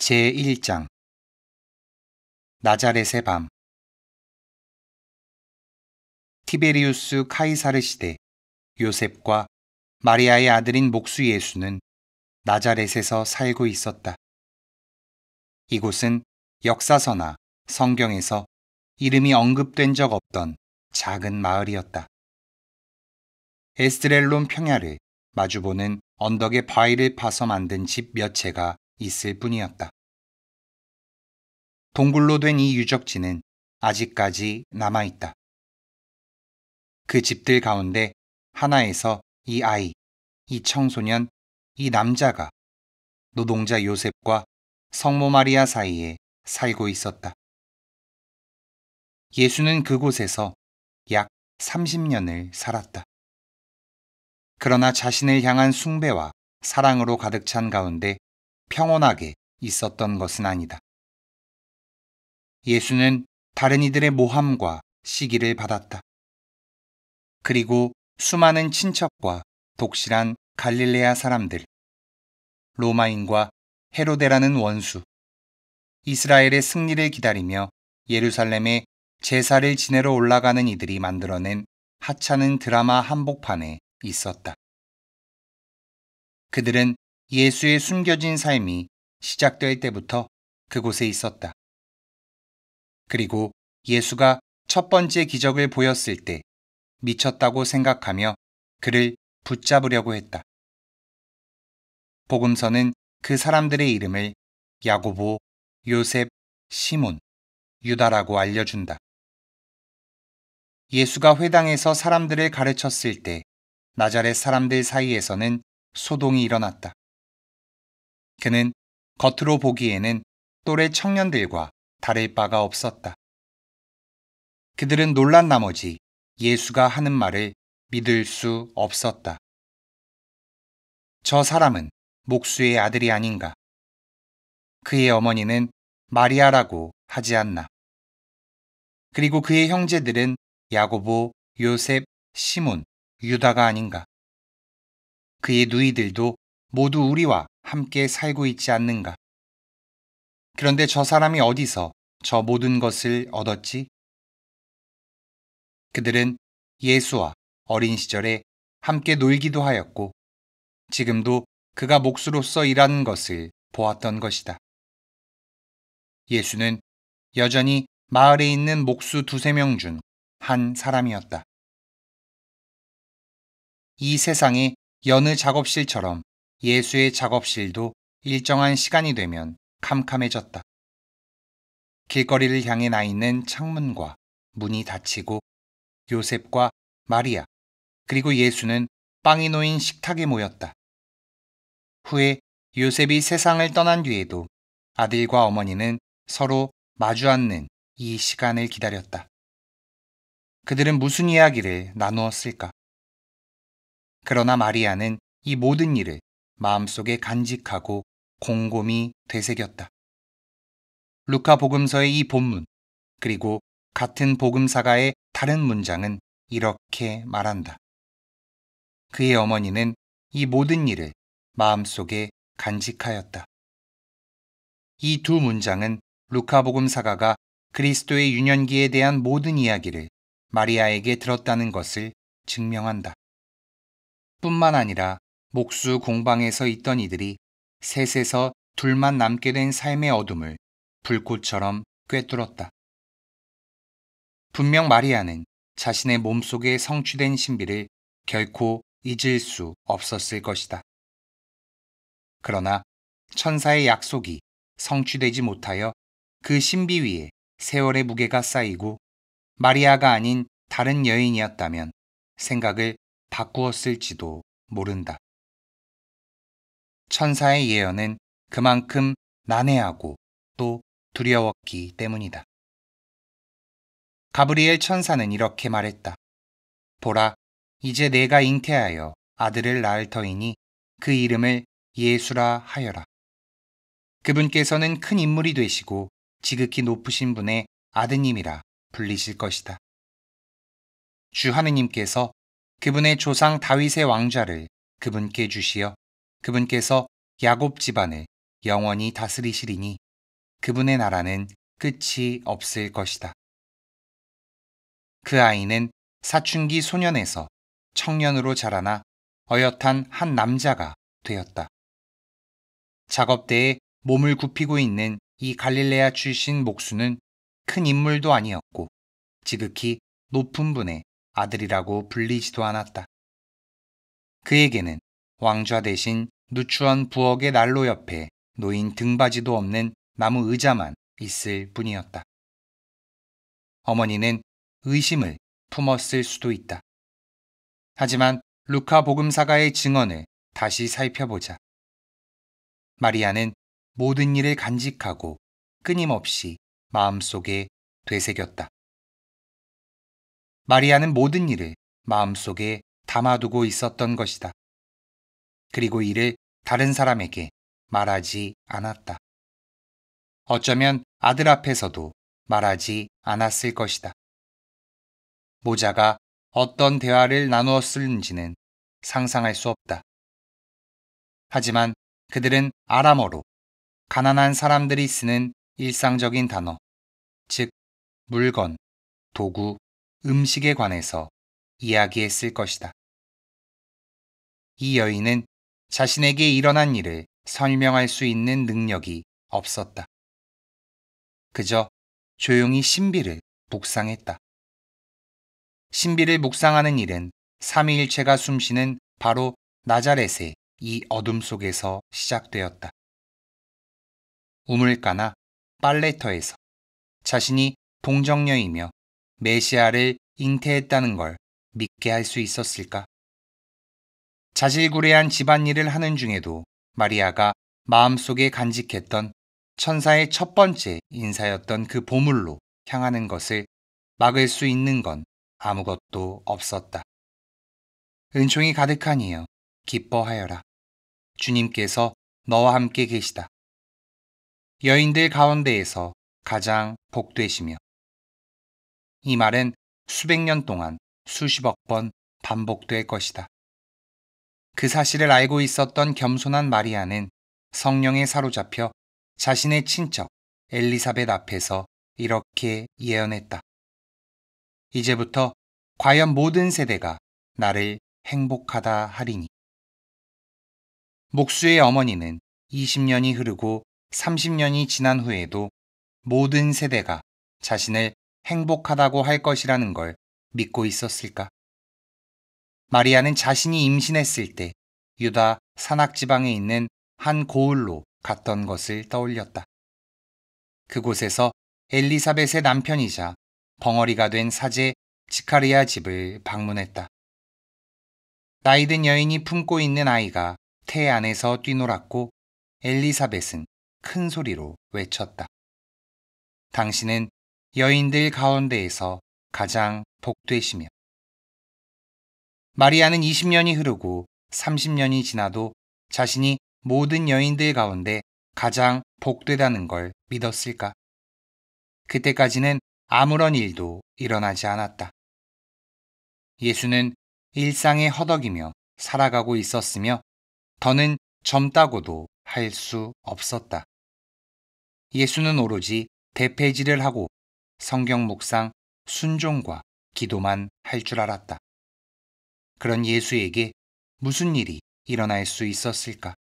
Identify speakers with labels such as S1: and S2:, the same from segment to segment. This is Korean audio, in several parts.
S1: 제1장 나자렛의 밤 티베리우스 카이사르 시대 요셉과 마리아의 아들인 목수 예수는 나자렛에서 살고 있었다. 이곳은 역사서나 성경에서 이름이 언급된 적 없던 작은 마을이었다. 에스트렐론 평야를 마주보는 언덕에 바위를 파서 만든 집 몇 채가 있을 뿐이었다. 동굴로 된 이 유적지는 아직까지 남아있다. 그 집들 가운데 하나에서 이 아이, 이 청소년, 이 남자가 노동자 요셉과 성모 마리아 사이에 살고 있었다. 예수는 그곳에서 약 30년을 살았다. 그러나 자신을 향한 숭배와 사랑으로 가득 찬 가운데 평온하게 있었던 것은 아니다. 예수는 다른 이들의 모함과 시기를 받았다. 그리고 수많은 친척과 독실한 갈릴레아 사람들, 로마인과 헤로데라는 원수, 이스라엘의 승리를 기다리며 예루살렘의 제사를 지내러 올라가는 이들이 만들어낸 하찮은 드라마 한복판에 있었다. 그들은 예수의 숨겨진 삶이 시작될 때부터 그곳에 있었다. 그리고 예수가 첫 번째 기적을 보였을 때 미쳤다고 생각하며 그를 붙잡으려고 했다. 복음서는 그 사람들의 이름을 야고보, 요셉, 시몬, 유다라고 알려준다. 예수가 회당에서 사람들을 가르쳤을 때 나자렛 사람들 사이에서는 소동이 일어났다. 그는 겉으로 보기에는 또래 청년들과 다를 바가 없었다. 그들은 놀란 나머지 예수가 하는 말을 믿을 수 없었다. 저 사람은 목수의 아들이 아닌가. 그의 어머니는 마리아라고 하지 않나. 그리고 그의 형제들은 야고보, 요셉, 시몬, 유다가 아닌가. 그의 누이들도 모두 우리와 함께 살고 있지 않는가. 그런데 저 사람이 어디서 저 모든 것을 얻었지? 그들은 예수와 어린 시절에 함께 놀기도 하였고, 지금도 그가 목수로서 일하는 것을 보았던 것이다. 예수는 여전히 마을에 있는 목수 두세 명중 한 사람이었다. 이 세상의 여느 작업실처럼 예수의 작업실도 일정한 시간이 되면 캄캄해졌다. 길거리를 향해 나 있는 창문과 문이 닫히고 요셉과 마리아 그리고 예수는 빵이 놓인 식탁에 모였다. 후에 요셉이 세상을 떠난 뒤에도 아들과 어머니는 서로 마주 앉는 이 시간을 기다렸다. 그들은 무슨 이야기를 나누었을까? 그러나 마리아는 이 모든 일을 마음속에 간직하고 곰곰이 되새겼다. 루카 복음서의 이 본문, 그리고 같은 복음사가의 다른 문장은 이렇게 말한다. 그의 어머니는 이 모든 일을 마음속에 간직하였다. 이 두 문장은 루카복음사가가 그리스도의 유년기에 대한 모든 이야기를 마리아에게 들었다는 것을 증명한다. 뿐만 아니라 목수 공방에서 있던 이들이 셋에서 둘만 남게 된 삶의 어둠을 불꽃처럼 꿰뚫었다. 분명 마리아는 자신의 몸속에 성취된 신비를 결코 잊을 수 없었을 것이다. 그러나 천사의 약속이 성취되지 못하여 그 신비 위에 세월의 무게가 쌓이고 마리아가 아닌 다른 여인이었다면 생각을 바꾸었을지도 모른다. 천사의 예언은 그만큼 난해하고 또 두려웠기 때문이다. 가브리엘 천사는 이렇게 말했다. 보라, 이제 내가 잉태하여 아들을 낳을 터이니 그 이름을 예수라 하여라. 그분께서는 큰 인물이 되시고 지극히 높으신 분의 아드님이라 불리실 것이다. 주 하느님께서 그분의 조상 다윗의 왕좌를 그분께 주시어 그분께서 야곱 집안을 영원히 다스리시리니 그분의 나라는 끝이 없을 것이다. 그 아이는 사춘기 소년에서 청년으로 자라나 어엿한 한 남자가 되었다. 작업대에 몸을 굽히고 있는 이 갈릴레아 출신 목수는 큰 인물도 아니었고 지극히 높은 분의 아들이라고 불리지도 않았다. 그에게는 왕좌 대신 누추한 부엌의 난로 옆에 놓인 등받이도 없는 나무 의자만 있을 뿐이었다. 어머니는 의심을 품었을 수도 있다. 하지만 루카 복음사가의 증언을 다시 살펴보자. 마리아는 모든 일을 간직하고 끊임없이 마음속에 되새겼다. 마리아는 모든 일을 마음속에 담아두고 있었던 것이다. 그리고 이를 다른 사람에게 말하지 않았다. 어쩌면 아들 앞에서도 말하지 않았을 것이다. 모자가 어떤 대화를 나누었을는지는 상상할 수 없다. 하지만 그들은 아람어로 가난한 사람들이 쓰는 일상적인 단어, 즉, 물건, 도구, 음식에 관해서 이야기했을 것이다. 이 여인은 자신에게 일어난 일을 설명할 수 있는 능력이 없었다. 그저 조용히 신비를 묵상했다. 신비를 묵상하는 일은 삼위일체가 숨쉬는 바로 나자렛의 이 어둠 속에서 시작되었다. 우물가나 빨래터에서 자신이 동정녀이며 메시아를 잉태했다는 걸 믿게 할 수 있었을까? 자질구레한 집안일을 하는 중에도 마리아가 마음속에 간직했던 천사의 첫 번째 인사였던 그 보물로 향하는 것을 막을 수 있는 건 아무것도 없었다. 은총이 가득하니여 기뻐하여라. 주님께서 너와 함께 계시다. 여인들 가운데에서 가장 복되시며 이 말은 수백 년 동안 수십억 번 반복될 것이다. 그 사실을 알고 있었던 겸손한 마리아는 성령에 사로잡혀 자신의 친척 엘리사벳 앞에서 이렇게 예언했다. 이제부터 과연 모든 세대가 나를 행복하다 하리니. 목수의 어머니는 20년이 흐르고 30년이 지난 후에도 모든 세대가 자신을 행복하다고 할 것이라는 걸 믿고 있었을까? 마리아는 자신이 임신했을 때 유다 산악지방에 있는 한 고을로 갔던 것을 떠올렸다. 그곳에서 엘리사벳의 남편이자 벙어리가 된 사제 지카리아 집을 방문했다. 나이든 여인이 품고 있는 아이가 태 안에서 뛰놀았고 엘리사벳은 큰 소리로 외쳤다. 당신은 여인들 가운데에서 가장 복되시며. 마리아는 20년이 흐르고 30년이 지나도 자신이 모든 여인들 가운데 가장 복되다는 걸 믿었을까? 그때까지는 아무런 일도 일어나지 않았다. 예수는 일상에 허덕이며 살아가고 있었으며 더는 젊다고도 할 수 없었다. 예수는 오로지 대폐지를 하고 성경 묵상, 순종과 기도만 할 줄 알았다. 그런 예수에게 무슨 일이 일어날 수 있었을까?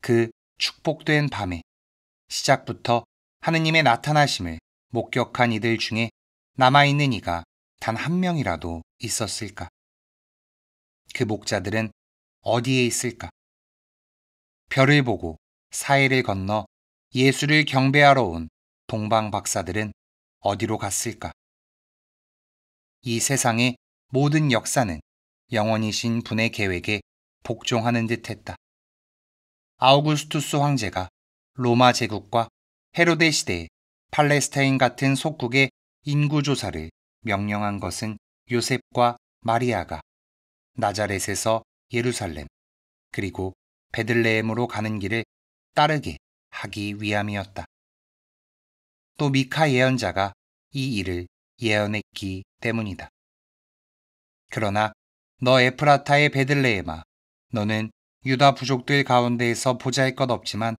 S1: 그 축복된 밤에 시작부터 하느님의 나타나심을 목격한 이들 중에 남아있는 이가 단 한 명이라도 있었을까? 그 목자들은 어디에 있을까? 별을 보고 사해를 건너 예수를 경배하러 온 동방 박사들은 어디로 갔을까? 이 세상의 모든 역사는 영원이신 분의 계획에 복종하는 듯 했다. 아우구스투스 황제가 로마 제국과 헤로데 시대에 팔레스타인 같은 속국의 인구조사를 명령한 것은 요셉과 마리아가 나자렛에서 예루살렘 그리고 베들레헴으로 가는 길을 따르게 하기 위함이었다. 또 미카 예언자가 이 일을 예언했기 때문이다. 그러나 너 에프라타의 베들레헴아 너는 유다 부족들 가운데에서 보잘것 없지만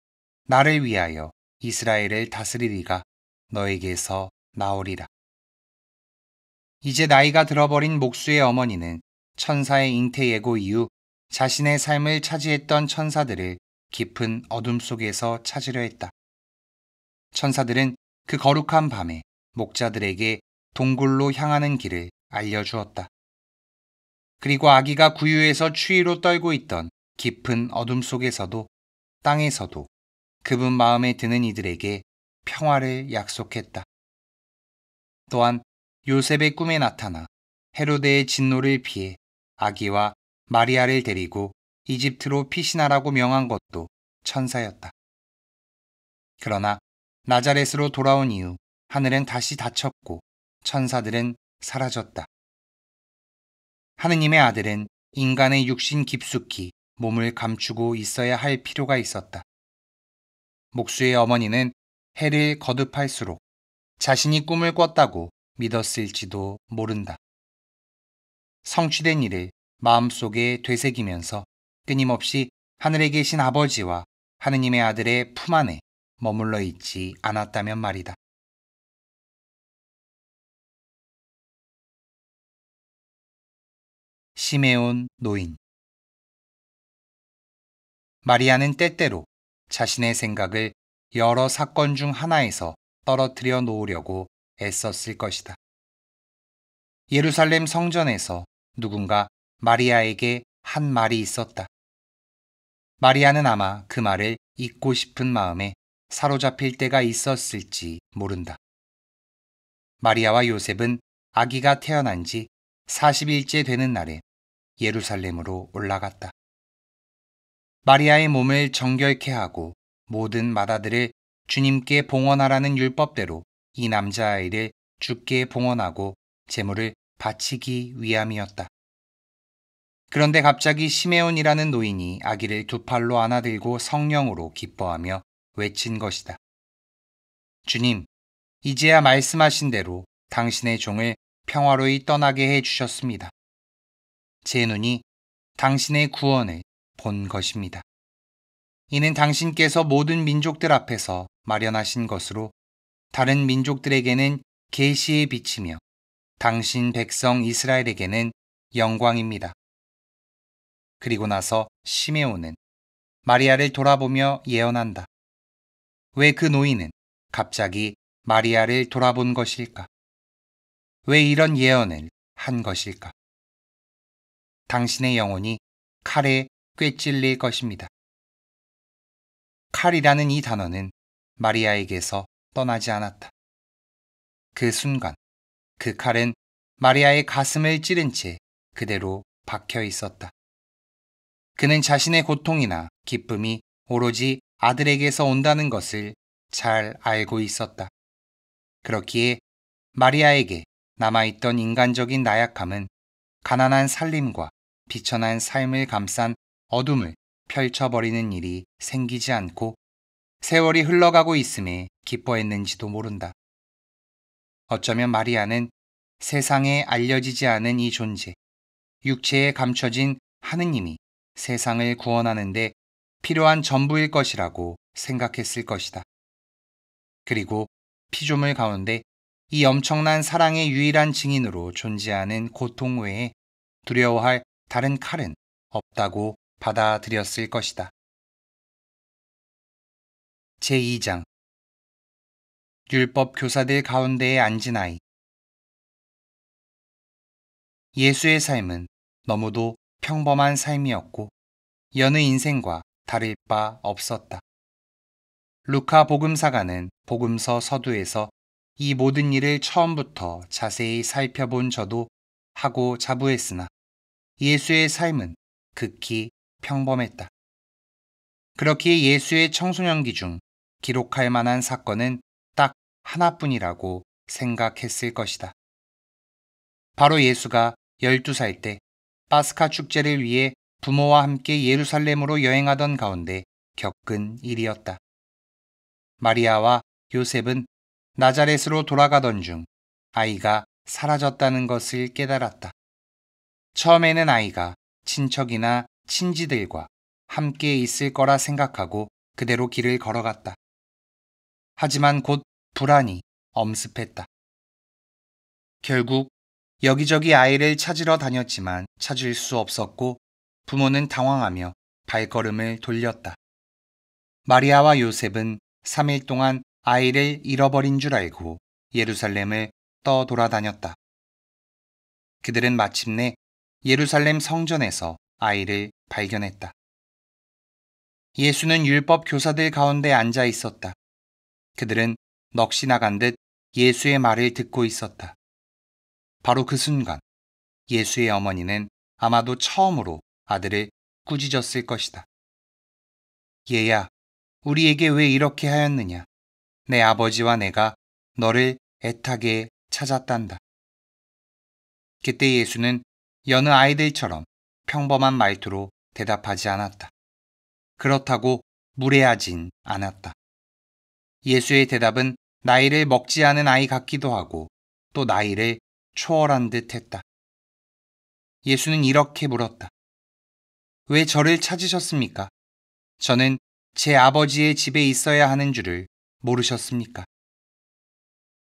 S1: 나를 위하여 이스라엘을 다스리리가 너에게서 나오리라. 이제 나이가 들어버린 목수의 어머니는 천사의 잉태 예고 이후 자신의 삶을 차지했던 천사들을 깊은 어둠 속에서 찾으려 했다. 천사들은 그 거룩한 밤에 목자들에게 동굴로 향하는 길을 알려주었다. 그리고 아기가 구유에서 추위로 떨고 있던 깊은 어둠 속에서도 땅에서도 그분 마음에 드는 이들에게 평화를 약속했다. 또한 요셉의 꿈에 나타나 헤로데의 진노를 피해 아기와 마리아를 데리고 이집트로 피신하라고 명한 것도 천사였다. 그러나 나자렛으로 돌아온 이후 하늘은 다시 닫혔고 천사들은 사라졌다. 하느님의 아들은 인간의 육신 깊숙이 몸을 감추고 있어야 할 필요가 있었다. 목수의 어머니는 해를 거듭할수록 자신이 꿈을 꿨다고 믿었을지도 모른다. 성취된 일을 마음속에 되새기면서 끊임없이 하늘에 계신 아버지와 하느님의 아들의 품 안에 머물러 있지 않았다면 말이다. 시메온 노인 마리아는 때때로 자신의 생각을 여러 사건 중 하나에서 떨어뜨려 놓으려고 애썼을 것이다. 예루살렘 성전에서 누군가 마리아에게 한 말이 있었다. 마리아는 아마 그 말을 잊고 싶은 마음에 사로잡힐 때가 있었을지 모른다. 마리아와 요셉은 아기가 태어난 지 40일째 되는 날에 예루살렘으로 올라갔다. 마리아의 몸을 정결케 하고 모든 마다들을 주님께 봉헌하라는 율법대로 이 남자아이를 주께 봉헌하고 제물을 바치기 위함이었다. 그런데 갑자기 시메온이라는 노인이 아기를 두 팔로 안아들고 성령으로 기뻐하며 외친 것이다. 주님, 이제야 말씀하신 대로 당신의 종을 평화로이 떠나게 해 주셨습니다. 제 눈이 당신의 구원을 본 것입니다. 이는 당신께서 모든 민족들 앞에서 마련하신 것으로 다른 민족들에게는 계시에 비치며 당신 백성 이스라엘에게는 영광입니다. 그리고 나서 시메오는 마리아를 돌아보며 예언한다. 왜 그 노인은 갑자기 마리아를 돌아본 것일까? 왜 이런 예언을 한 것일까? 당신의 영혼이 칼에 꿰찔릴 것입니다. 칼이라는 이 단어는 마리아에게서 떠나지 않았다. 그 순간 그 칼은 마리아의 가슴을 찌른 채 그대로 박혀 있었다. 그는 자신의 고통이나 기쁨이 오로지 아들에게서 온다는 것을 잘 알고 있었다. 그렇기에 마리아에게 남아있던 인간적인 나약함은 가난한 살림과 비천한 삶을 감싼 어둠을 펼쳐버리는 일이 생기지 않고 세월이 흘러가고 있음에 기뻐했는지도 모른다. 어쩌면 마리아는 세상에 알려지지 않은 이 존재, 육체에 감춰진 하느님이 세상을 구원하는데 필요한 전부일 것이라고 생각했을 것이다. 그리고 피조물 가운데 이 엄청난 사랑의 유일한 증인으로 존재하는 고통 외에 두려워할 다른 칼은 없다고 받아들였을 것이다. 제2장 율법 교사들 가운데에 앉은 아이 예수의 삶은 너무도 평범한 삶이었고 여느 인생과 다를 바 없었다. 루카 복음사가는 복음서 서두에서 이 모든 일을 처음부터 자세히 살펴본 저도 하고 자부했으나 예수의 삶은 극히 평범했다. 그렇기에 예수의 청소년기 중 기록할 만한 사건은 딱 하나뿐이라고 생각했을 것이다. 바로 예수가 12살 때 파스카 축제를 위해 부모와 함께 예루살렘으로 여행하던 가운데 겪은 일이었다. 마리아와 요셉은 나자렛으로 돌아가던 중 아이가 사라졌다는 것을 깨달았다. 처음에는 아이가 친척이나 친지들과 함께 있을 거라 생각하고 그대로 길을 걸어갔다. 하지만 곧 불안이 엄습했다. 결국 여기저기 아이를 찾으러 다녔지만 찾을 수 없었고 부모는 당황하며 발걸음을 돌렸다. 마리아와 요셉은 3일 동안 아이를 잃어버린 줄 알고 예루살렘을 떠돌아다녔다. 그들은 마침내 예루살렘 성전에서 아이를 발견했다. 예수는 율법 교사들 가운데 앉아 있었다. 그들은 넋이 나간 듯 예수의 말을 듣고 있었다. 바로 그 순간 예수의 어머니는 아마도 처음으로 아들을 꾸짖었을 것이다. 얘야, 우리에게 왜 이렇게 하였느냐? 내 아버지와 내가 너를 애타게 찾았단다. 그때 예수는 여느 아이들처럼 평범한 말투로 대답하지 않았다. 그렇다고 무례하진 않았다. 예수의 대답은 나이를 먹지 않은 아이 같기도 하고 또 나이를 초월한 듯 했다. 예수는 이렇게 물었다. 왜 저를 찾으셨습니까? 저는 제 아버지의 집에 있어야 하는 줄을 모르셨습니까?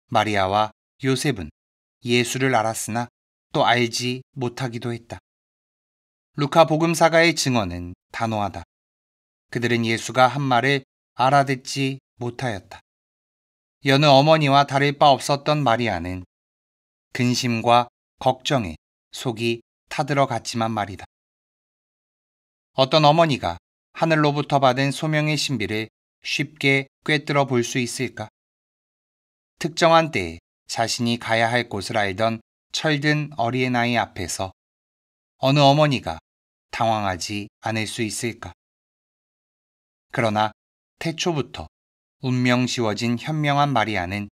S1: 마리아와 요셉은 예수를 알았으나 또 알지 못하기도 했다. 루카 복음사가의 증언은 단호하다. 그들은 예수가 한 말을 알아듣지 못하였다. 여느 어머니와 다를 바 없었던 마리아는 근심과 걱정에 속이 타들어갔지만 말이다. 어떤 어머니가 하늘로부터 받은 소명의 신비를 쉽게 꿰뚫어 볼 수 있을까? 특정한 때에 자신이 가야 할 곳을 알던 철든 어린아이 앞에서 어느 어머니가 당황하지 않을 수 있을까? 그러나 태초부터 운명 지워진 현명한 마리아는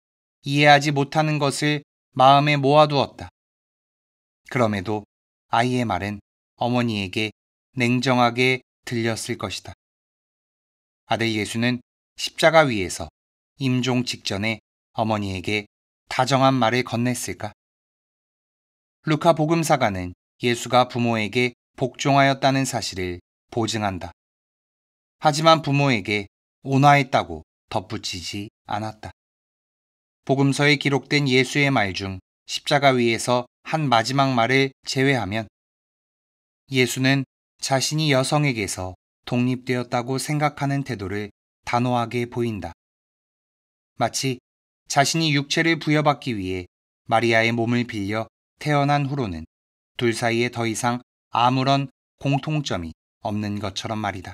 S1: 이해하지 못하는 것을 마음에 모아두었다. 그럼에도 아이의 말은 어머니에게 냉정하게 들렸을 것이다. 아들 예수는 십자가 위에서 임종 직전에 어머니에게 다정한 말을 건넸을까? 루카 복음사가는 예수가 부모에게 복종하였다는 사실을 보증한다. 하지만 부모에게 온화했다고 덧붙이지 않았다. 복음서에 기록된 예수의 말 중 십자가 위에서 한 마지막 말을 제외하면 예수는 자신이 여성에게서 독립되었다고 생각하는 태도를 단호하게 보인다. 마치 자신이 육체를 부여받기 위해 마리아의 몸을 빌려 태어난 후로는 둘 사이에 더 이상 아무런 공통점이 없는 것처럼 말이다.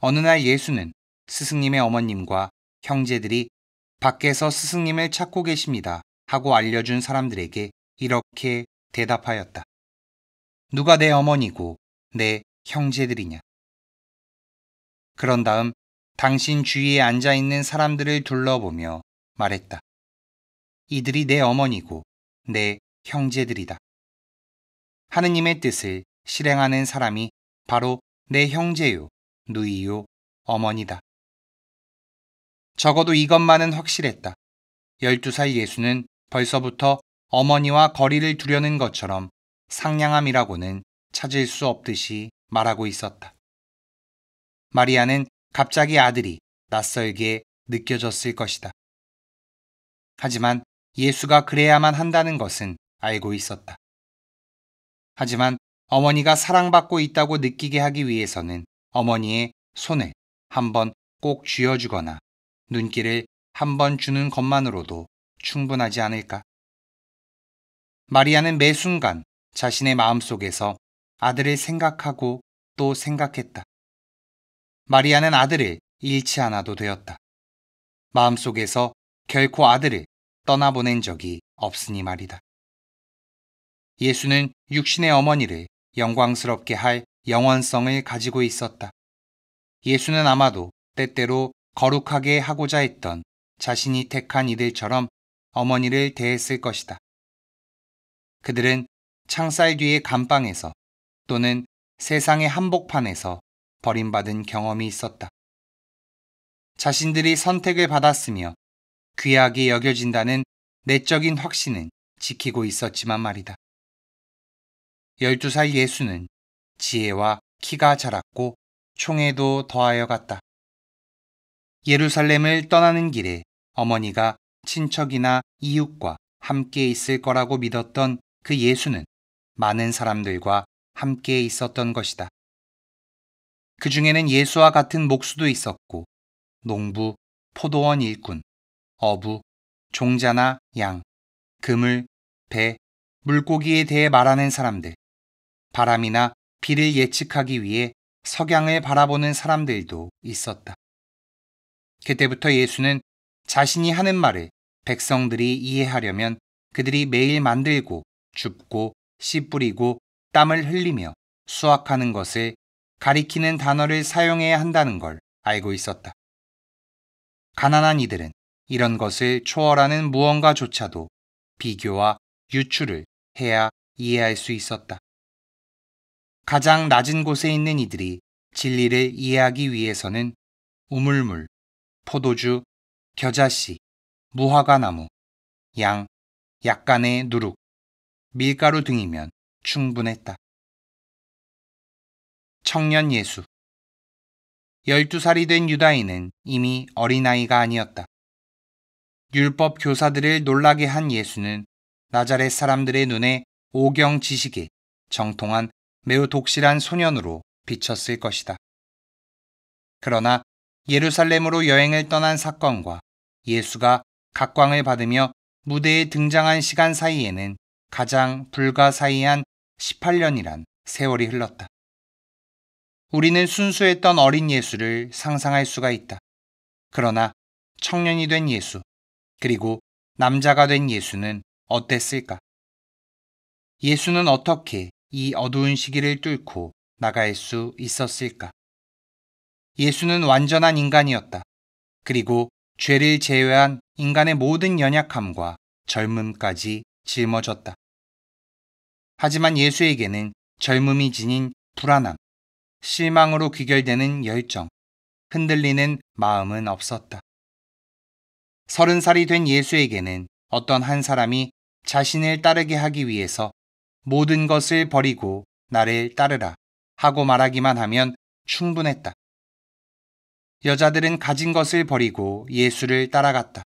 S1: 어느 날 예수는 스승님의 어머님과 형제들이 밖에서 스승님을 찾고 계십니다. 하고 알려준 사람들에게 이렇게 대답하였다. 누가 내 어머니고 내 형제들이냐? 그런 다음 당신 주위에 앉아 있는 사람들을 둘러보며 말했다. 이들이 내 어머니고 내 형제들이다. 하느님의 뜻을 실행하는 사람이 바로 내 형제요, 누이요, 어머니다. 적어도 이것만은 확실했다. 12살 예수는 벌써부터 어머니와 거리를 두려는 것처럼 상냥함이라고는 찾을 수 없듯이 말하고 있었다. 마리아는 갑자기 아들이 낯설게 느껴졌을 것이다. 하지만 예수가 그래야만 한다는 것은 알고 있었다. 하지만 어머니가 사랑받고 있다고 느끼게 하기 위해서는 어머니의 손을 한번 꼭 쥐어주거나 눈길을 한번 주는 것만으로도 충분하지 않을까? 마리아는 매 순간 자신의 마음속에서 아들을 생각하고 또 생각했다. 마리아는 아들을 잃지 않아도 되었다. 마음속에서 결코 아들을 떠나보낸 적이 없으니 말이다. 예수는 육신의 어머니를 영광스럽게 할 영원성을 가지고 있었다. 예수는 아마도 때때로 거룩하게 하고자 했던 자신이 택한 이들처럼 어머니를 대했을 것이다. 그들은 창살 뒤의 감방에서 또는 세상의 한복판에서 버림받은 경험이 있었다. 자신들이 선택을 받았으며 귀하게 여겨진다는 내적인 확신은 지키고 있었지만 말이다. 12살 예수는 지혜와 키가 자랐고 총에도 더하여 갔다. 예루살렘을 떠나는 길에 어머니가 친척이나 이웃과 함께 있을 거라고 믿었던 그 예수는 많은 사람들과 함께 있었던 것이다. 그 중에는 예수와 같은 목수도 있었고, 농부, 포도원 일꾼, 어부, 종자나 양, 그물, 배, 물고기에 대해 말하는 사람들, 바람이나 비를 예측하기 위해 석양을 바라보는 사람들도 있었다. 그때부터 예수는 자신이 하는 말을 백성들이 이해하려면 그들이 매일 만들고 줍고 씨 뿌리고 땀을 흘리며 수확하는 것을 가리키는 단어를 사용해야 한다는 걸 알고 있었다. 가난한 이들은 이런 것을 초월하는 무언가조차도 비교와 유추를 해야 이해할 수 있었다. 가장 낮은 곳에 있는 이들이 진리를 이해하기 위해서는 우물물, 포도주, 겨자씨, 무화과나무, 양, 약간의 누룩, 밀가루 등이면 충분했다. 청년 예수 12살이 된 유다인은 이미 어린아이가 아니었다. 율법 교사들을 놀라게 한 예수는 나자렛 사람들의 눈에 오경 지식에 정통한 매우 독실한 소년으로 비쳤을 것이다. 그러나 예루살렘으로 여행을 떠난 사건과 예수가 각광을 받으며 무대에 등장한 시간 사이에는 가장 불가사의한 18년이란 세월이 흘렀다. 우리는 순수했던 어린 예수를 상상할 수가 있다. 그러나 청년이 된 예수, 그리고 남자가 된 예수는 어땠을까? 예수는 어떻게 이 어두운 시기를 뚫고 나갈 수 있었을까? 예수는 완전한 인간이었다. 그리고 죄를 제외한 인간의 모든 연약함과 젊음까지 짊어졌다. 하지만 예수에게는 젊음이 지닌 불안함, 실망으로 귀결되는 열정, 흔들리는 마음은 없었다. 서른 살이 된 예수에게는 어떤 한 사람이 자신을 따르게 하기 위해서 모든 것을 버리고 나를 따르라 하고 말하기만 하면 충분했다. 여자들은 가진 것을 버리고 예수를 따라갔다.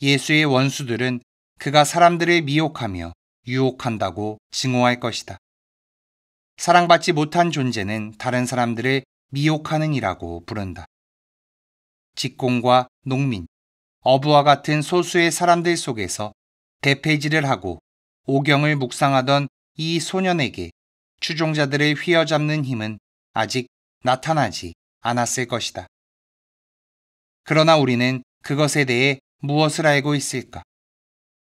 S1: 예수의 원수들은 그가 사람들을 미혹하며 유혹한다고 증오할 것이다. 사랑받지 못한 존재는 다른 사람들을 미혹하는 이라고 부른다. 직공과 농민, 어부와 같은 소수의 사람들 속에서 대폐질을 하고 오경을 묵상하던 이 소년에게 추종자들을 휘어잡는 힘은 아직 나타나지 않았을 것이다. 그러나 우리는 그것에 대해 무엇을 알고 있을까?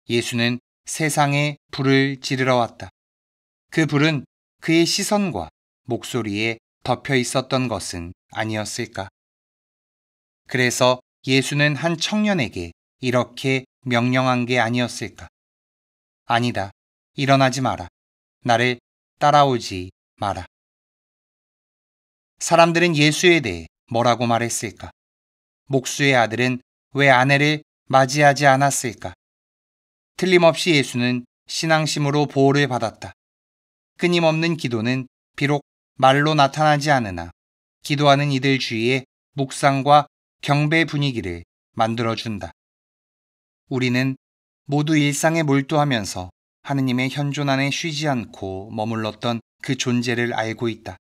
S1: 예수는 세상에 불을 지르러 왔다. 그 불은 그의 시선과 목소리에 덮여 있었던 것은 아니었을까? 그래서 예수는 한 청년에게 이렇게 명령한 게 아니었을까? 아니다. 일어나지 마라. 나를 따라오지 마라. 사람들은 예수에 대해 뭐라고 말했을까? 목수의 아들은 왜 아내를 맞이하지 않았을까? 틀림없이 예수는 신앙심으로 보호를 받았다. 끊임없는 기도는 비록 말로 나타나지 않으나 기도하는 이들 주위에 묵상과 경배 분위기를 만들어준다. 우리는 모두 일상에 몰두하면서 하느님의 현존 안에 쉬지 않고 머물렀던 그 존재를 알고 있다.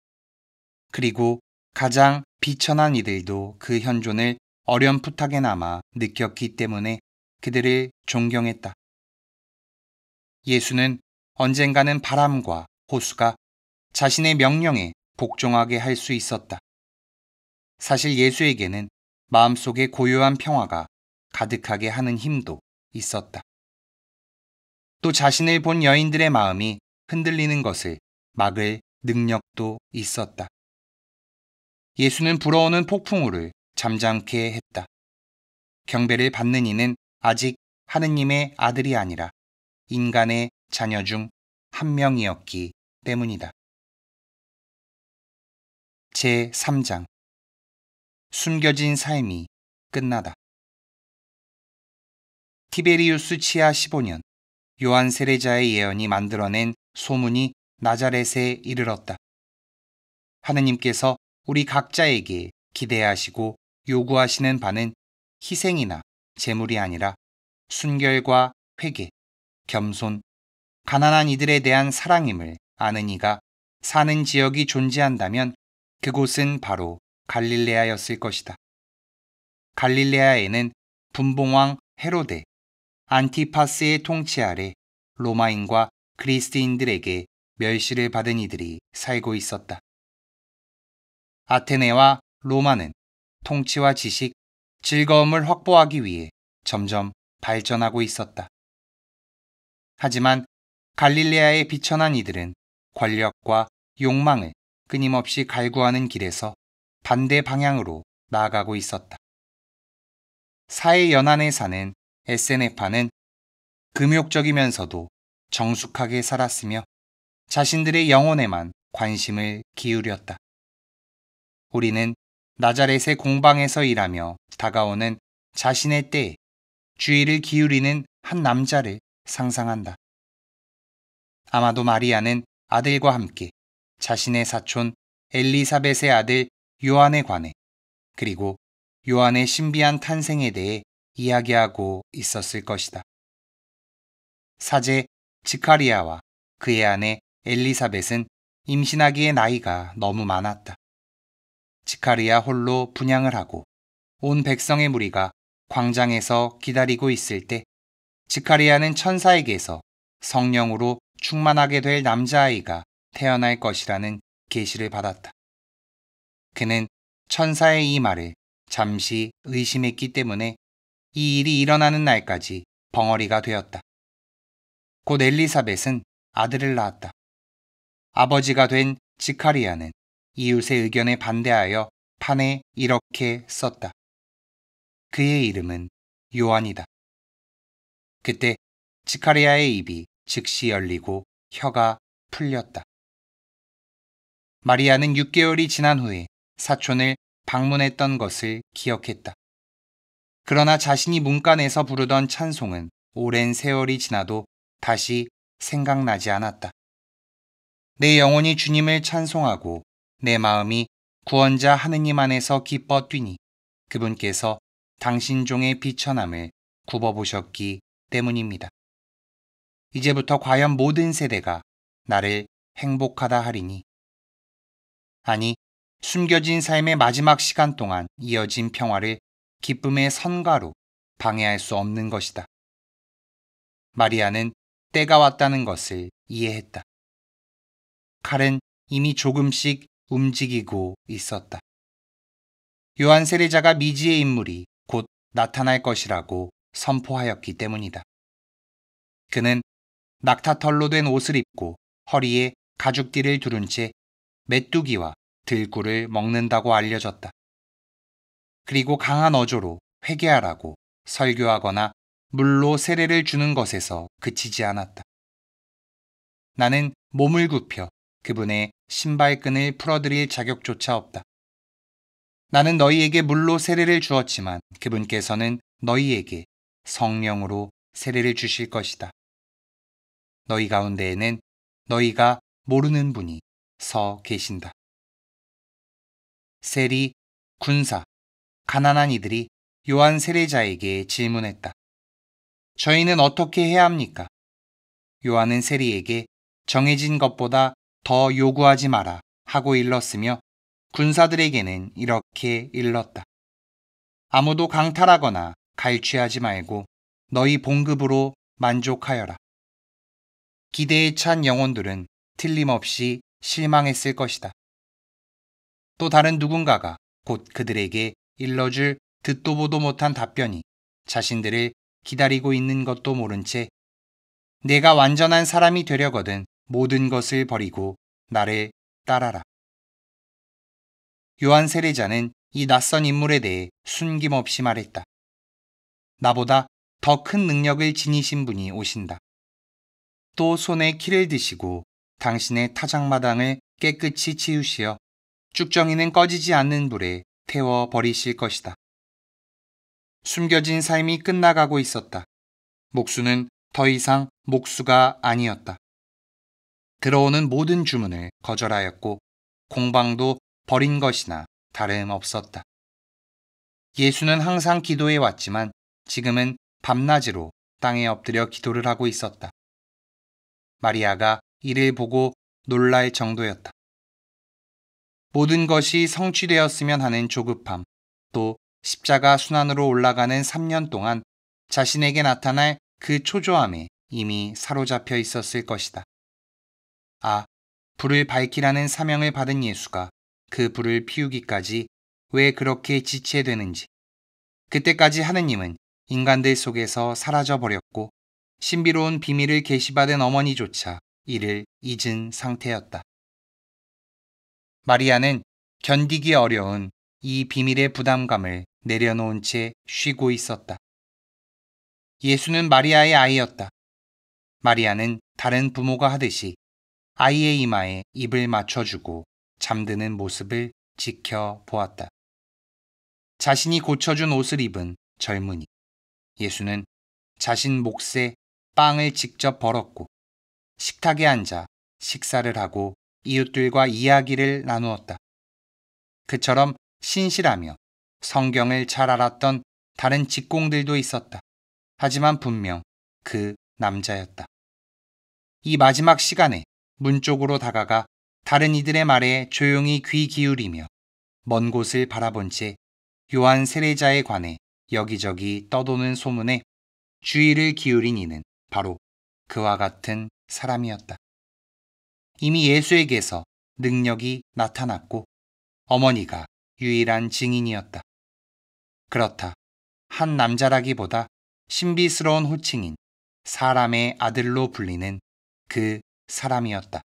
S1: 그리고 가장 비천한 이들도 그 현존을 어렴풋하게 남아 느꼈기 때문에 그들을 존경했다. 예수는 언젠가는 바람과 호수가 자신의 명령에 복종하게 할 수 있었다. 사실 예수에게는 마음속에 고요한 평화가 가득하게 하는 힘도 있었다. 또 자신을 본 여인들의 마음이 흔들리는 것을 막을 능력도 있었다. 예수는 불어오는 폭풍우를 잠잠케 했다. 경배를 받는 이는 아직 하느님의 아들이 아니라 인간의 자녀 중 한 명이었기 때문이다. 제3장 숨겨진 삶이 끝나다. 티베리우스 치하 15년 요한 세례자의 예언이 만들어낸 소문이 나자렛에 이르렀다. 하느님께서 우리 각자에게 기대하시고 요구하시는 바는 희생이나 재물이 아니라 순결과 회개, 겸손, 가난한 이들에 대한 사랑임을 아는 이가 사는 지역이 존재한다면 그곳은 바로 갈릴레아였을 것이다. 갈릴레아에는 분봉왕 헤로데, 안티파스의 통치 아래 로마인과 그리스인들에게 멸시를 받은 이들이 살고 있었다. 아테네와 로마는 통치와 지식, 즐거움을 확보하기 위해 점점 발전하고 있었다. 하지만 갈릴레아에 비천한 이들은 권력과 욕망을 끊임없이 갈구하는 길에서 반대 방향으로 나아가고 있었다. 사회 연안에 사는 에세네파는 금욕적이면서도 정숙하게 살았으며 자신들의 영혼에만 관심을 기울였다. 우리는 나자렛의 공방에서 일하며 다가오는 자신의 때에 주의를 기울이는 한 남자를 상상한다. 아마도 마리아는 아들과 함께 자신의 사촌 엘리사벳의 아들 요한에 관해 그리고 요한의 신비한 탄생에 대해 이야기하고 있었을 것이다. 사제 지카리아와 그의 아내 엘리사벳은 임신하기에 나이가 너무 많았다. 지카리아 홀로 분양을 하고 온 백성의 무리가 광장에서 기다리고 있을 때 지카리아는 천사에게서 성령으로 충만하게 될 남자아이가 태어날 것이라는 계시를 받았다. 그는 천사의 이 말을 잠시 의심했기 때문에 이 일이 일어나는 날까지 벙어리가 되었다. 곧 엘리사벳은 아들을 낳았다. 아버지가 된 지카리아는 이웃의 의견에 반대하여 판에 이렇게 썼다. 그의 이름은 요한이다. 그때 지카리아의 입이 즉시 열리고 혀가 풀렸다. 마리아는 6개월이 지난 후에 사촌을 방문했던 것을 기억했다. 그러나 자신이 문간에서 부르던 찬송은 오랜 세월이 지나도 다시 생각나지 않았다. 내 영혼이 주님을 찬송하고 내 마음이 구원자 하느님 안에서 기뻐 뛰니 그분께서 당신 종의 비천함을 굽어보셨기 때문입니다. 이제부터 과연 모든 세대가 나를 행복하다 하리니 아니 숨겨진 삶의 마지막 시간 동안 이어진 평화를 기쁨의 선가로 방해할 수 없는 것이다. 마리아는 때가 왔다는 것을 이해했다. 칼은 이미 조금씩 움직이고 있었다. 요한 세례자가 미지의 인물이 곧 나타날 것이라고 선포하였기 때문이다. 그는 낙타털로 된 옷을 입고 허리에 가죽띠를 두른 채 메뚜기와 들꿀을 먹는다고 알려졌다. 그리고 강한 어조로 회개하라고 설교하거나 물로 세례를 주는 것에서 그치지 않았다. 나는 몸을 굽혀 그분의 신발끈을 풀어드릴 자격조차 없다. 나는 너희에게 물로 세례를 주었지만 그분께서는 너희에게 성령으로 세례를 주실 것이다. 너희 가운데에는 너희가 모르는 분이 서 계신다. 세리, 군사, 가난한 이들이 요한 세례자에게 질문했다. 저희는 어떻게 해야 합니까? 요한은 세리에게 정해진 것보다 더 요구하지 마라 하고 일렀으며 군사들에게는 이렇게 일렀다. 아무도 강탈하거나 갈취하지 말고 너희 봉급으로 만족하여라. 기대에 찬 영혼들은 틀림없이 실망했을 것이다. 또 다른 누군가가 곧 그들에게 일러줄 듣도 보도 못한 답변이 자신들을 기다리고 있는 것도 모른 채 내가 완전한 사람이 되려거든 모든 것을 버리고 나를 따라라. 요한 세례자는 이 낯선 인물에 대해 숨김없이 말했다. 나보다 더 큰 능력을 지니신 분이 오신다. 또 손에 키를 드시고 당신의 타작마당을 깨끗이 치우시어 쭉정이는 꺼지지 않는 불에 태워 버리실 것이다. 숨겨진 삶이 끝나가고 있었다. 목수는 더 이상 목수가 아니었다. 들어오는 모든 주문을 거절하였고 공방도 버린 것이나 다름없었다. 예수는 항상 기도해 왔지만 지금은 밤낮으로 땅에 엎드려 기도를 하고 있었다. 마리아가 이를 보고 놀랄 정도였다. 모든 것이 성취되었으면 하는 조급함, 또 십자가 순환으로 올라가는 3년 동안 자신에게 나타날 그 초조함에 이미 사로잡혀 있었을 것이다. 아, 불을 밝히라는 사명을 받은 예수가 그 불을 피우기까지 왜 그렇게 지체되는지. 그때까지 하느님은 인간들 속에서 사라져 버렸고 신비로운 비밀을 계시받은 어머니조차 이를 잊은 상태였다. 마리아는 견디기 어려운 이 비밀의 부담감을 내려놓은 채 쉬고 있었다. 예수는 마리아의 아이였다. 마리아는 다른 부모가 하듯이 아이의 이마에 입을 맞춰주고 잠드는 모습을 지켜보았다. 자신이 고쳐준 옷을 입은 젊은이. 예수는 자신 몫에 빵을 직접 벌었고 식탁에 앉아 식사를 하고 이웃들과 이야기를 나누었다. 그처럼 신실하며 성경을 잘 알았던 다른 직공들도 있었다. 하지만 분명 그 남자였다. 이 마지막 시간에 문 쪽으로 다가가 다른 이들의 말에 조용히 귀 기울이며 먼 곳을 바라본 채 요한 세례자에 관해 여기저기 떠도는 소문에 주의를 기울인 이는 바로 그와 같은 사람이었다. 이미 예수에게서 능력이 나타났고 어머니가 유일한 증인이었다. 그렇다. 한 남자라기보다 신비스러운 호칭인 사람의 아들로 불리는 그 사람이었다.